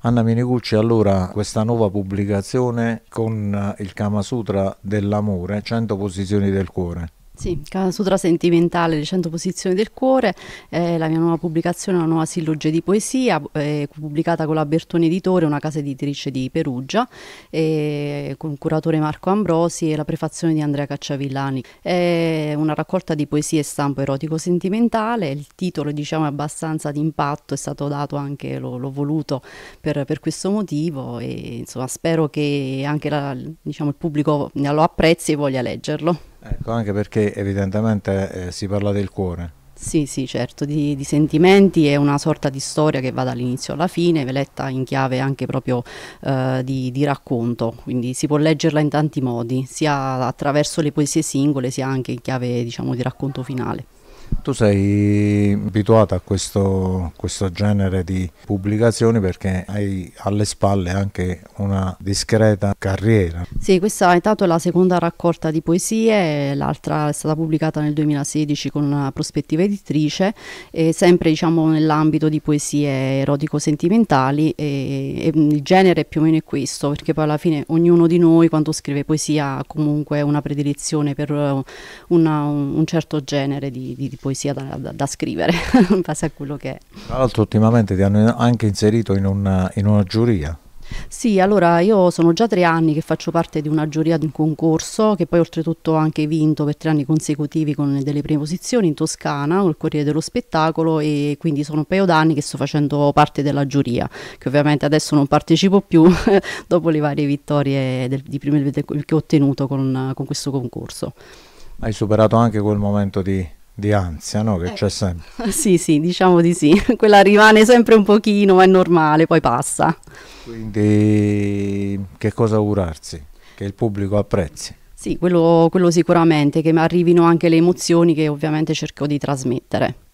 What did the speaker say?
Anna Minicucci, allora questa nuova pubblicazione con il Kama Sutra dell'amore, 100 posizioni del cuore. Sì, Sutra Sentimentale, le 100 posizioni del cuore, è la mia nuova pubblicazione, una nuova silloge di poesia, pubblicata con la Bertone Editore, una casa editrice di Perugia, con il curatore Marco Ambrosi e la prefazione di Andrea Cacciavillani. È una raccolta di poesie stampo erotico-sentimentale, il titolo diciamo è abbastanza d'impatto, è stato dato anche, l'ho voluto per, per, questo motivo e insomma spero che anche la, diciamo, il pubblico lo apprezzi e voglia leggerlo. Ecco, anche perché evidentemente eh, si parla del cuore. Sì, sì, certo, di, di, sentimenti è una sorta di storia che va dall'inizio alla fine, letta in chiave anche proprio eh, di, di, racconto, quindi si può leggerla in tanti modi, sia attraverso le poesie singole, sia anche in chiave diciamo, di racconto finale. Tu sei abituato a questo, questo, genere di pubblicazioni perché hai alle spalle anche una discreta carriera. Sì, questa è intanto la seconda raccolta di poesie, l'altra è stata pubblicata nel 2016 con una prospettiva editrice, sempre diciamo, nell'ambito di poesie erotico-sentimentali e, e il genere più o meno è questo, perché poi alla fine ognuno di noi quando scrive poesia ha comunque una predilezione per una, un certo genere di, di di poesia da, da, da scrivere, in base a quello che è. Tra l'altro ultimamente ti hanno anche inserito in una, in una giuria. Sì, allora io sono già tre anni che faccio parte di una giuria di un concorso che poi oltretutto ho anche vinto per tre anni consecutivi con delle prime posizioni in Toscana col Corriere dello Spettacolo e quindi sono un paio d'anni che sto facendo parte della giuria, che ovviamente adesso non partecipo più dopo le varie vittorie del, di prime che ho ottenuto con, con questo concorso. Hai superato anche quel momento di di ansia, no? Che eh. c'è sempre. Sì, sì, diciamo di sì. Quella rimane sempre un pochino, è normale, poi passa. Quindi che cosa augurarsi? Che il pubblico apprezzi. Sì, quello, quello sicuramente, che mi arrivino anche le emozioni che ovviamente cerco di trasmettere.